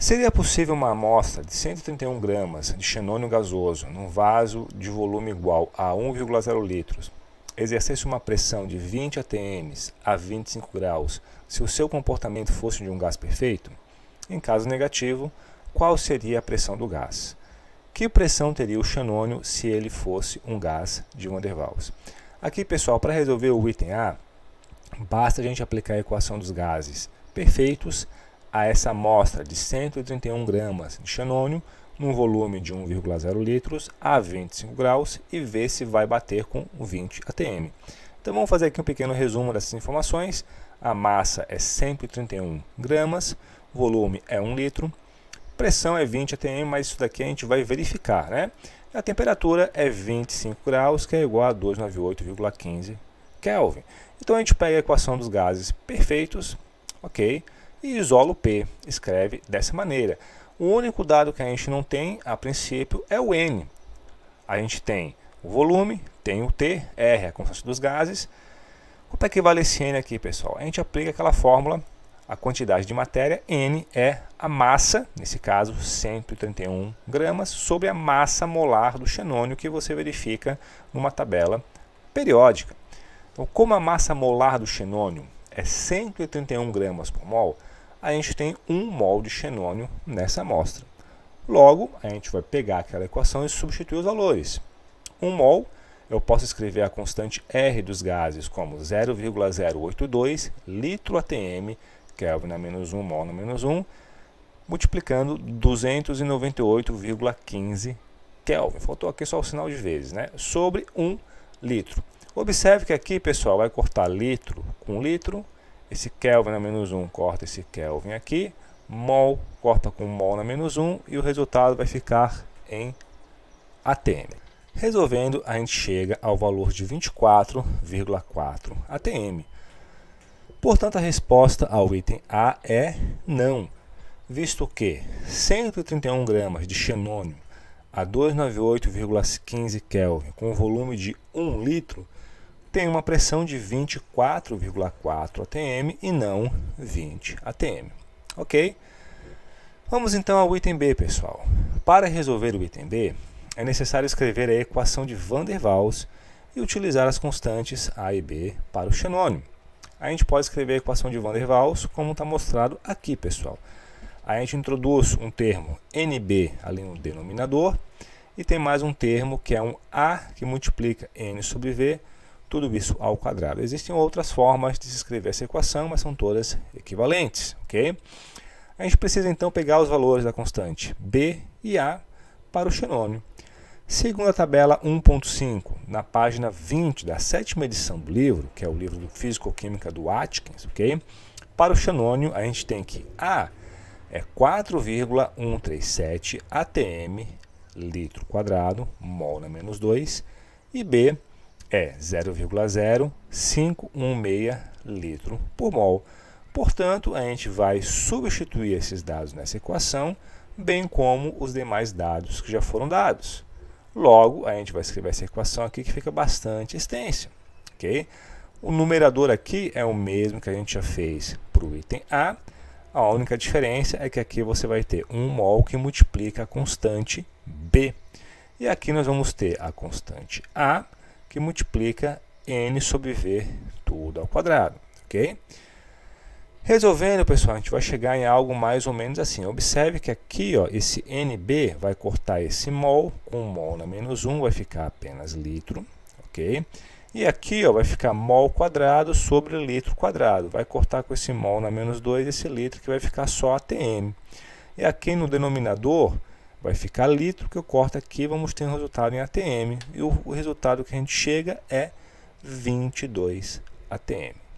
Seria possível uma amostra de 131 gramas de xenônio gasoso num vaso de volume igual a 1,0 litros exercesse uma pressão de 20 atms a 25 graus se o seu comportamento fosse de um gás perfeito? Em caso negativo, qual seria a pressão do gás? Que pressão teria o xenônio se ele fosse um gás de Van der Waals? Aqui, pessoal, para resolver o item A, basta a gente aplicar a equação dos gases perfeitos a essa amostra de 131 gramas de xenônio num volume de 1,0 litros a 25 graus e ver se vai bater com 20 atm. Então vamos fazer aqui um pequeno resumo dessas informações. A massa é 131 gramas, volume é 1 litro, pressão é 20 atm, mas isso daqui a gente vai verificar, né? A temperatura é 25 graus, que é igual a 298,15 Kelvin. Então a gente pega a equação dos gases perfeitos, ok? e isola o P. Escreve dessa maneira. O único dado que a gente não tem, a princípio, é o N. A gente tem o volume, tem o T, R, a constante dos gases. Quanto é que vale esse N aqui, pessoal? A gente aplica aquela fórmula, a quantidade de matéria, N é a massa, nesse caso 131 gramas, sobre a massa molar do xenônio que você verifica numa tabela periódica. Então, como a massa molar do xenônio é 131 gramas por mol, a gente tem um mol de xenônio nessa amostra. Logo, a gente vai pegar aquela equação e substituir os valores. 1 um mol, eu posso escrever a constante R dos gases como 0,082 litro ATM, Kelvin a é menos 1, mol a menos 1, multiplicando 298,15 Kelvin. Faltou aqui só o sinal de vezes, né? Sobre 1 litro. Observe que aqui, pessoal, vai cortar litro com litro, esse Kelvin na menos 1 corta esse Kelvin aqui, mol corta com mol na menos 1 e o resultado vai ficar em ATM. Resolvendo, a gente chega ao valor de 24,4 ATM. Portanto, a resposta ao item A é não, visto que 131 gramas de xenônio a 298,15 Kelvin com volume de 1 litro tem uma pressão de 24,4 atm e não 20 atm. Ok? Vamos então ao item B, pessoal. Para resolver o item B, é necessário escrever a equação de Van der Waals e utilizar as constantes A e B para o xenônio. A gente pode escrever a equação de Van der Waals como está mostrado aqui, pessoal. a gente introduz um termo NB ali no denominador e tem mais um termo que é um A que multiplica N sobre V tudo isso ao quadrado. Existem outras formas de se escrever essa equação, mas são todas equivalentes, ok? A gente precisa então pegar os valores da constante b e a para o xenônio. Segundo a tabela 1.5, na página 20 da sétima edição do livro, que é o livro de Físico-Química do Atkins, ok? Para o xenônio, a gente tem que A é 4,137 atm litro quadrado, mol na menos 2, e B é 0,0516 litro por mol. Portanto, a gente vai substituir esses dados nessa equação, bem como os demais dados que já foram dados. Logo, a gente vai escrever essa equação aqui que fica bastante extensa. Okay? O numerador aqui é o mesmo que a gente já fez para o item A. A única diferença é que aqui você vai ter um mol que multiplica a constante B. E aqui nós vamos ter a constante A que multiplica n sobre v tudo ao quadrado, ok? Resolvendo, pessoal, a gente vai chegar em algo mais ou menos assim. Observe que aqui, ó, esse NB vai cortar esse mol, com mol na menos 1 vai ficar apenas litro, ok? E aqui, ó, vai ficar mol quadrado sobre litro quadrado. Vai cortar com esse mol na menos 2 esse litro, que vai ficar só ATM. E aqui no denominador, vai ficar litro que eu corto aqui, vamos ter um resultado em ATM. E o, o resultado que a gente chega é 22 ATM.